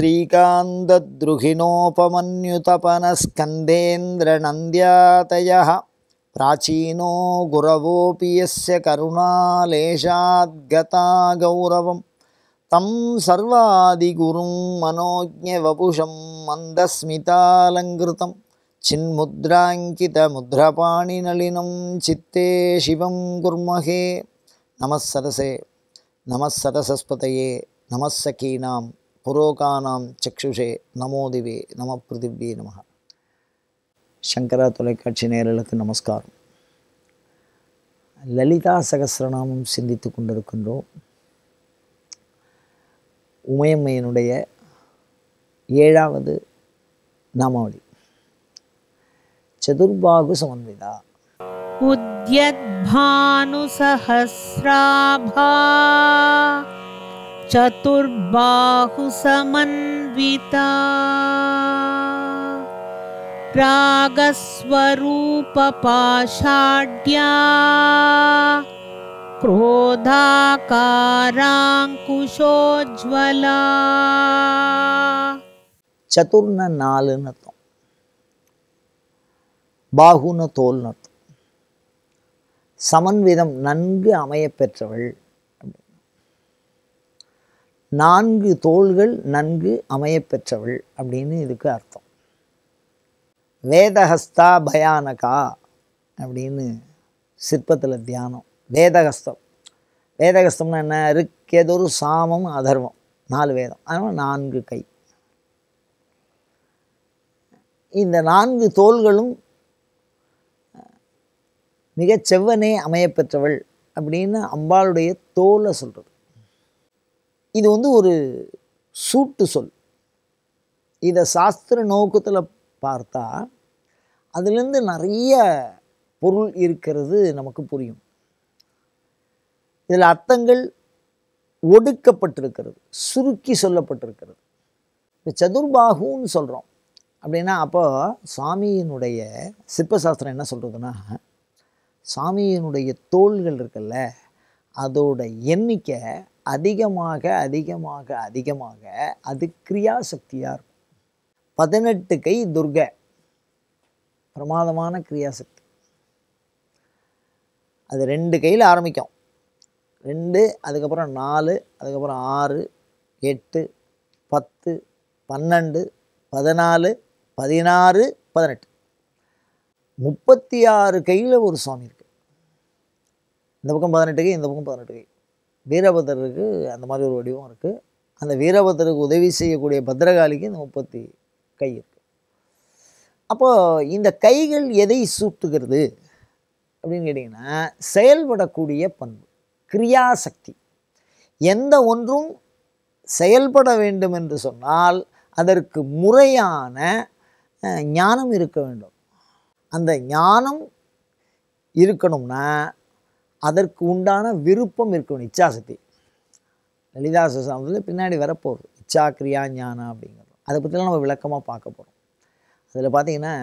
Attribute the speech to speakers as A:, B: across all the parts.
A: श्रीकान्तद्रुहिणोपमन्युतपनस्कन्देन्द्रनन्द्यातयः प्राचीनो गुरवोऽपि यस्य गौरवं तं सर्वादिगुरुं मनोज्ञवपुषं मन्दस्मितालङ्कृतं चिन्मुद्राङ्कितमुद्रपाणिनलिनं चित्ते शिवं गुर्महे नमः सदसे नमः सदसस्पतये नमः सखीनां புரோகானாம் சக்ஷுஷே நமோதிவே நம பிருதிவ்யே நமக சங்கரா தொலைக்காட்சி நேரலுக்கு நமஸ்காரம் லலிதா சகசிரநாமம் சிந்தித்து கொண்டிருக்கின்றோம் உமையம்மையனுடைய ஏழாவது நாமாவளி சதுர்பாகு சமன்விதா உத்யத் பானு சஹசிராபா चतुर्बाहुसमन्वितास्वरूपपाषाढ्या क्रोधाकाराङ्कुशोज्वला चतुर्णं बाहुन तोल् समन्वितं नन्गु नमयपुल् நான்கு தோள்கள் நன்கு அமையப்பெற்றவள் அப்படின்னு இதுக்கு அர்த்தம் வேதஹஸ்தா பயானகா அப்படின்னு சிற்பத்தில் தியானம் வேதகஸ்தம் வேதகஸ்தம்னா என்ன இருக்கேதொரு சாமம் அதர்வம் நாலு வேதம் அதனால் நான்கு கை இந்த நான்கு தோள்களும் மிகச் செவ்வனே அமையப்பெற்றவள் அப்படின்னு அம்பாளுடைய தோலை சொல்கிறது இது வந்து ஒரு சூட்டு சொல் இதை சாஸ்திர நோக்கத்தில் பார்த்தா அதுலேருந்து நிறைய பொருள் இருக்கிறது நமக்கு புரியும் இதில் அர்த்தங்கள் ஒடுக்கப்பட்டிருக்கிறது சுருக்கி சொல்லப்பட்டிருக்கிறது இப்போ சதுர்பாகுன்னு சொல்கிறோம் அப்படின்னா அப்போ சாமியினுடைய சிற்பசாஸ்திரம் என்ன சொல்கிறதுனா சாமியினுடைய தோள்கள் இருக்குல்ல அதோட எண்ணிக்கை அதிகமாக அதிகமாக அதிகமாக அது கிரியா சக்தியாக இருக்கும் பதினெட்டு கை துர்க பிரமாதமான கிரியாசக்தி அது ரெண்டு கையில் ஆரம்பிக்கும் ரெண்டு அதுக்கப்புறம் நாலு அதுக்கப்புறம் ஆறு எட்டு பத்து பன்னெண்டு பதினாலு பதினாறு பதினெட்டு முப்பத்தி ஆறு கையில் ஒரு சுவாமி இருக்குது இந்த பக்கம் பதினெட்டு கை இந்த பக்கம் பதினெட்டு கை வீரபத்ரருக்கு அந்த மாதிரி ஒரு வடிவம் இருக்குது அந்த வீரபத்ரருக்கு உதவி செய்யக்கூடிய பத்திரகாளிக்கு இந்த முப்பத்தி கை இருக்குது அப்போது இந்த கைகள் எதை சூட்டுகிறது அப்படின்னு கேட்டிங்கன்னா செயல்படக்கூடிய பண்பு கிரியாசக்தி எந்த ஒன்றும் செயல்பட வேண்டும் என்று சொன்னால் அதற்கு முறையான ஞானம் இருக்க வேண்டும் அந்த ஞானம் இருக்கணும்னா அதற்கு உண்டான விருப்பம் இருக்கணும் இச்சாசக்தி லலிதா சுசாமத்தில் பின்னாடி வரப்போகுது இச்சா கிரியா ஞானம் அப்படிங்கிறது அதை பற்றிலாம் நம்ம விளக்கமாக பார்க்க போகிறோம் அதில் பார்த்திங்கன்னா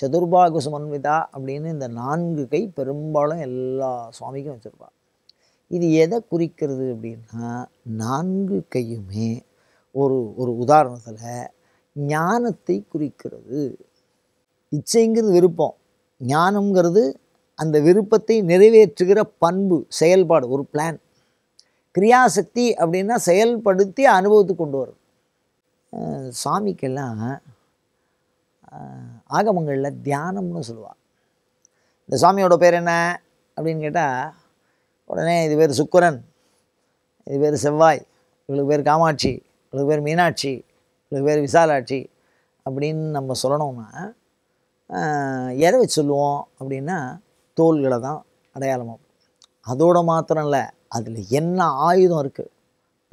A: சதுர்பாகு சுமன்விதா அப்படின்னு இந்த நான்கு கை பெரும்பாலும் எல்லா சுவாமிக்கும் வச்சுருப்பா இது எதை குறிக்கிறது அப்படின்னா நான்கு கையுமே ஒரு ஒரு உதாரணத்தில் ஞானத்தை குறிக்கிறது இச்சைங்கிறது விருப்பம் ஞானம்ங்கிறது அந்த விருப்பத்தை நிறைவேற்றுகிற பண்பு செயல்பாடு ஒரு பிளான் கிரியாசக்தி அப்படின்னா செயல்படுத்தி அனுபவத்துக்கு கொண்டு வரும் சாமிக்கெல்லாம் ஆகமங்களில் தியானம்னு சொல்லுவாள் இந்த சாமியோட பேர் என்ன அப்படின்னு கேட்டால் உடனே இது பேர் சுக்கரன் இது பேர் செவ்வாய் இவளுக்கு பேர் காமாட்சி இவளுக்கு பேர் மீனாட்சி இவளுக்கு பேர் விசாலாட்சி அப்படின்னு நம்ம சொல்லணும்னா எதை வச்சு சொல்லுவோம் அப்படின்னா தோள்களை தான் அடையாளமாகும் அதோடு மாத்திரம் இல்லை அதில் என்ன ஆயுதம் இருக்குது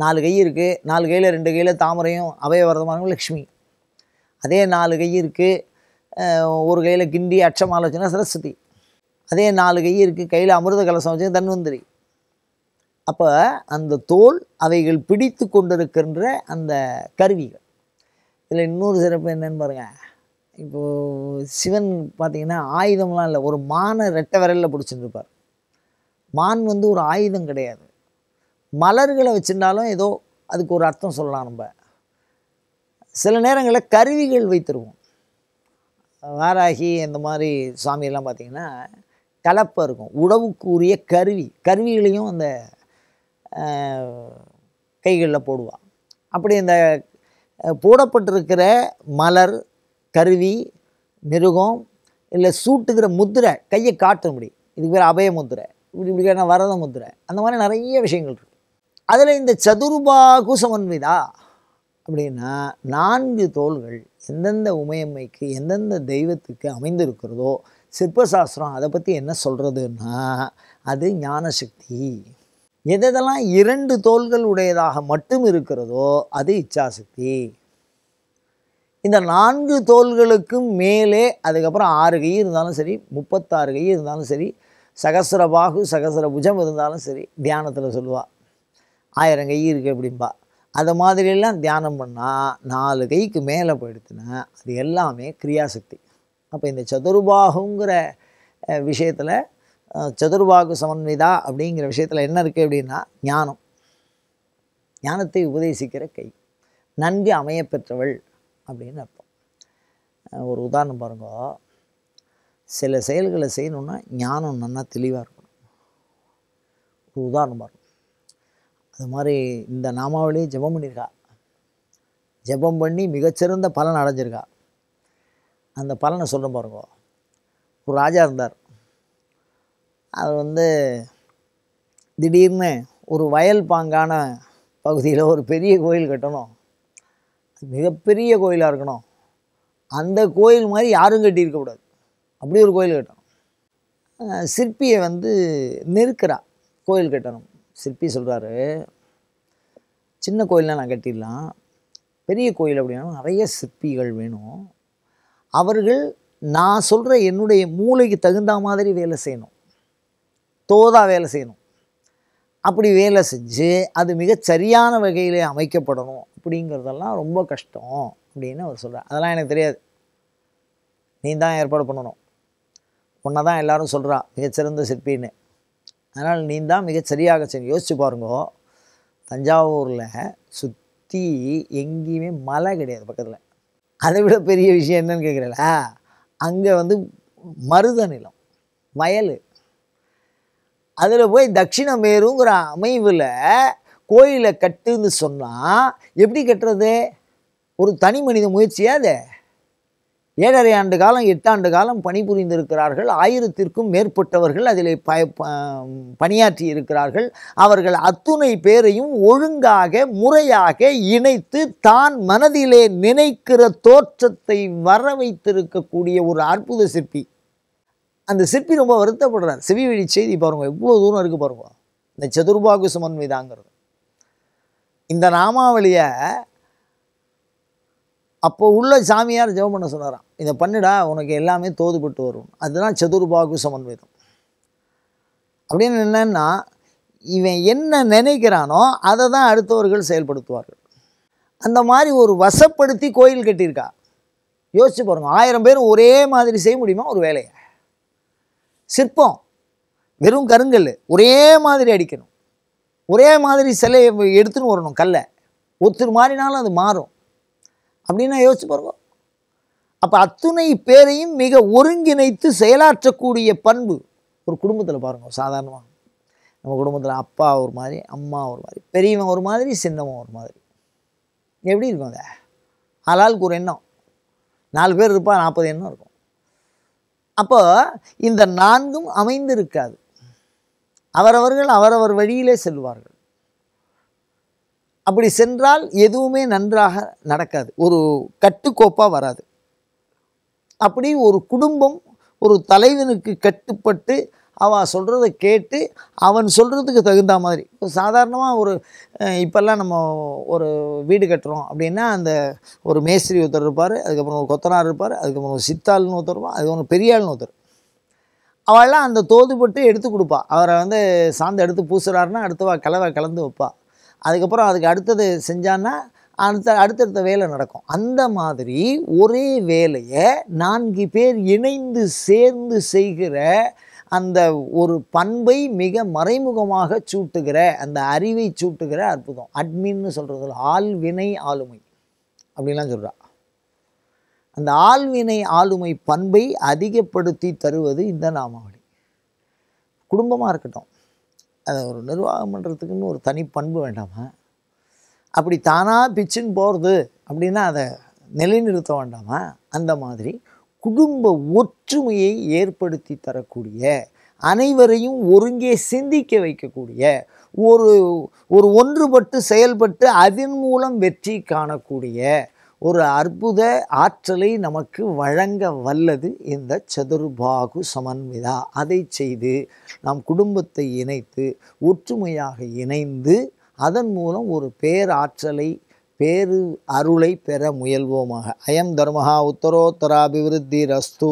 A: நாலு கை இருக்குது நாலு கையில் ரெண்டு கையில் தாமரையும் அபயவரதமானவங்க லக்ஷ்மி அதே நாலு கை இருக்குது ஒரு கையில் கிண்டி அச்சமாலை வச்சுன்னா சரஸ்வதி அதே நாலு கை இருக்குது கையில் அமிர்த கலசம் வச்சு தன்வந்திரி அப்போ அந்த தோல் அவைகள் பிடித்து கொண்டிருக்கின்ற அந்த கருவிகள் இதில் இன்னொரு சிறப்பு என்னென்னு பாருங்கள் இப்போது சிவன் பார்த்தீங்கன்னா ஆயுதம்லாம் இல்லை ஒரு மானை ரெட்டை விரலில் பிடிச்சிருந்துருப்பார் மான் வந்து ஒரு ஆயுதம் கிடையாது மலர்களை வச்சுருந்தாலும் ஏதோ அதுக்கு ஒரு அர்த்தம் சொல்லலாம் நம்ம சில நேரங்களில் கருவிகள் வைத்திருவோம் வாராகி இந்த மாதிரி சாமியெல்லாம் பார்த்திங்கன்னா கலப்பை இருக்கும் உடவுக்குரிய கருவி கருவிகளையும் அந்த கைகளில் போடுவான் அப்படி இந்த போடப்பட்டிருக்கிற மலர் கருவி மிருகம் இல்லை சூட்டுகிற முத்திரை கையை காட்டுற முடி இதுக்கு பேர் அபய முத்திரை இப்படி இப்படி கேட்டால் வரத முத்திரை அந்த மாதிரி நிறைய விஷயங்கள் இருக்குது அதில் இந்த சதுர்பாகு சமன்விதா அப்படின்னா நான்கு தோள்கள் எந்தெந்த உமையம்மைக்கு எந்தெந்த தெய்வத்துக்கு அமைந்திருக்கிறதோ சிற்பசாஸ்திரம் அதை பற்றி என்ன சொல்கிறதுன்னா அது ஞானசக்தி எதெல்லாம் இரண்டு தோள்கள் உடையதாக மட்டும் இருக்கிறதோ அது இச்சாசக்தி இந்த நான்கு தோள்களுக்கும் மேலே அதுக்கப்புறம் ஆறு கை இருந்தாலும் சரி முப்பத்தாறு கை இருந்தாலும் சரி சகசர பாகு சகசர புஜம் இருந்தாலும் சரி தியானத்தில் சொல்லுவாள் ஆயிரம் கை இருக்குது அப்படிம்பா அதை மாதிரிலாம் தியானம் பண்ணால் நாலு கைக்கு மேலே போயிடுத்துனா அது எல்லாமே கிரியாசக்தி அப்போ இந்த சதுர்பாகுங்கிற விஷயத்தில் சதுர்பாகு சமன்விதா அப்படிங்கிற விஷயத்தில் என்ன இருக்குது அப்படின்னா ஞானம் ஞானத்தை உபதேசிக்கிற கை நன்கு அமையப்பெற்றவள் அப்படின்னு அர்த்தம் ஒரு உதாரணம் பாருங்க சில செயல்களை செய்யணுன்னா ஞானம் நல்லா தெளிவாக இருக்கணும் ஒரு உதாரணம் பாருங்க அது மாதிரி இந்த நாமாவளியை ஜபம் பண்ணியிருக்கா ஜபம் பண்ணி மிகச்சிறந்த பலன் அடைஞ்சிருக்கா அந்த பலனை சொல்ல பாருங்க ஒரு ராஜா இருந்தார் அது வந்து திடீர்னு ஒரு வயல் பாங்கான பகுதியில் ஒரு பெரிய கோயில் கட்டணும் மிகப்பெரிய கோயிலாக இருக்கணும் அந்த கோயில் மாதிரி யாரும் கட்டியிருக்கக்கூடாது அப்படி ஒரு கோயில் கட்டணும் சிற்பியை வந்து நெருக்கிறா கோயில் கட்டணும் சிற்பி சொல்கிறாரு சின்ன கோயிலெலாம் நான் கட்டிடலாம் பெரிய கோயில் அப்படின்னா நிறைய சிற்பிகள் வேணும் அவர்கள் நான் சொல்கிற என்னுடைய மூளைக்கு தகுந்த மாதிரி வேலை செய்யணும் தோதாக வேலை செய்யணும் அப்படி வேலை செஞ்சு அது மிகச் சரியான அமைக்கப்படணும் இப்படிங்கிறதெல்லாம் ரொம்ப கஷ்டம் அப்படின்னு அவர் சொல்கிறார் அதெல்லாம் எனக்கு தெரியாது நீ தான் ஏற்பாடு பண்ணணும் உன்னை தான் எல்லோரும் சொல்கிறா மிகச்சிறந்த சிற்பின்னு அதனால் நீ தான் மிகச்சரியாக செ யோசிச்சு பாருங்கோ தஞ்சாவூரில் சுற்றி எங்கேயுமே மலை கிடையாது பக்கத்தில் அதை விட பெரிய விஷயம் என்னன்னு கேட்குறல அங்கே வந்து மருத நிலம் வயல் அதில் போய் தட்சிணமேருங்கிற அமைவில் கோயிலை கட்டுன்னு சொன்னால் எப்படி கட்டுறது ஒரு தனி மனித முயற்சியாக அது ஏழரை ஆண்டு காலம் எட்டாண்டு காலம் பணிபுரிந்திருக்கிறார்கள் ஆயிரத்திற்கும் மேற்பட்டவர்கள் அதில் ப பணியாற்றி இருக்கிறார்கள் அவர்கள் அத்துணை பேரையும் ஒழுங்காக முறையாக இணைத்து தான் மனதிலே நினைக்கிற தோற்றத்தை வர வைத்திருக்கக்கூடிய ஒரு அற்புத சிற்பி அந்த சிற்பி ரொம்ப வருத்தப்படுறார் செவி வழி செய்தி பாருங்கள் எவ்வளோ தூரம் இருக்குது பாருங்கள் இந்த சதுர்பாகு சுமன்விதாங்கிறது இந்த நாமாவளியை அப்போ உள்ள சாமியார் ஜெபம் பண்ண சொன்னாராம் இதை பண்ணிடா உனக்கு எல்லாமே தோதுபட்டு வரும் அதுதான் சதுர்பாகு சமன்வேதம் அப்படின்னு என்னன்னா இவன் என்ன நினைக்கிறானோ அதை தான் அடுத்தவர்கள் செயல்படுத்துவார்கள் அந்த மாதிரி ஒரு வசப்படுத்தி கோயில் கட்டியிருக்கா யோசிச்சு பாருங்கள் ஆயிரம் பேர் ஒரே மாதிரி செய்ய முடியுமா ஒரு வேலையை சிற்பம் வெறும் கருங்கல் ஒரே மாதிரி அடிக்கணும் ஒரே மாதிரி சிலையை எடுத்துன்னு வரணும் கல்லை ஒருத்தர் மாறினாலும் அது மாறும் அப்படின்னு யோசிச்சு பாருவோம் அப்போ அத்துணை பேரையும் மிக ஒருங்கிணைத்து செயலாற்றக்கூடிய பண்பு ஒரு குடும்பத்தில் பாருங்கள் சாதாரணமாக நம்ம குடும்பத்தில் அப்பா ஒரு மாதிரி அம்மா ஒரு மாதிரி பெரியவன் ஒரு மாதிரி சின்னவன் ஒரு மாதிரி எப்படி இருப்பாங்க ஆளாளுக்கு ஒரு எண்ணம் நாலு பேர் இருப்பா நாற்பது எண்ணம் இருக்கும் அப்போ இந்த நான்கும் அமைந்திருக்காது அவரவர்கள் அவரவர் வழியிலே செல்வார்கள் அப்படி சென்றால் எதுவுமே நன்றாக நடக்காது ஒரு கட்டுக்கோப்பாக வராது அப்படி ஒரு குடும்பம் ஒரு தலைவனுக்கு கட்டுப்பட்டு அவன் சொல்கிறத கேட்டு அவன் சொல்கிறதுக்கு தகுந்த மாதிரி இப்போ சாதாரணமாக ஒரு இப்போல்லாம் நம்ம ஒரு வீடு கட்டுறோம் அப்படின்னா அந்த ஒரு மேஸ்திரி ஒருத்தர் இருப்பார் அதுக்கப்புறம் ஒரு கொத்தனார் இருப்பார் அதுக்கப்புறம் ஒரு சித்தாள்னு ஒருத்தருவான் அதுக்கப்புறம் பெரியாள்னு ஒருத்தர் அவள்லாம் அந்த தோதுபட்டு எடுத்து கொடுப்பா அவரை வந்து சாந்து எடுத்து பூசுறாருன்னா அடுத்தவா கலவை கலந்து வைப்பா அதுக்கப்புறம் அதுக்கு அடுத்தது செஞ்சான்னா அடுத்த அடுத்தடுத்த வேலை நடக்கும் அந்த மாதிரி ஒரே வேலையை நான்கு பேர் இணைந்து சேர்ந்து செய்கிற அந்த ஒரு பண்பை மிக மறைமுகமாக சூட்டுகிற அந்த அறிவை சூட்டுகிற அற்புதம் அட்மின்னு சொல்கிறதுல ஆள் வினை ஆளுமை அப்படின்லாம் சொல்கிறாள் அந்த ஆள்வினை ஆளுமை பண்பை அதிகப்படுத்தி தருவது இந்த நாமாவளி குடும்பமாக இருக்கட்டும் அதை ஒரு நிர்வாகம் பண்ணுறதுக்குன்னு ஒரு தனி பண்பு வேண்டாமா அப்படி தானாக பிச்சுன்னு போகிறது அப்படின்னா அதை நிலைநிறுத்த வேண்டாமா அந்த மாதிரி குடும்ப ஒற்றுமையை ஏற்படுத்தி தரக்கூடிய அனைவரையும் ஒருங்கே சிந்திக்க வைக்கக்கூடிய ஒரு ஒரு ஒன்றுபட்டு செயல்பட்டு அதன் மூலம் வெற்றி காணக்கூடிய ஒரு அற்புத ஆற்றலை நமக்கு வழங்க வல்லது இந்த சதுர்பாகு சமன்விதா அதை செய்து நாம் குடும்பத்தை இணைத்து ஒற்றுமையாக இணைந்து அதன் மூலம் ஒரு பேராற்றலை பேரு அருளை பெற முயல்வோமாக அயம் தர்மஹா உத்தரோத்தராபிவிருத்தி ரஸ்தூ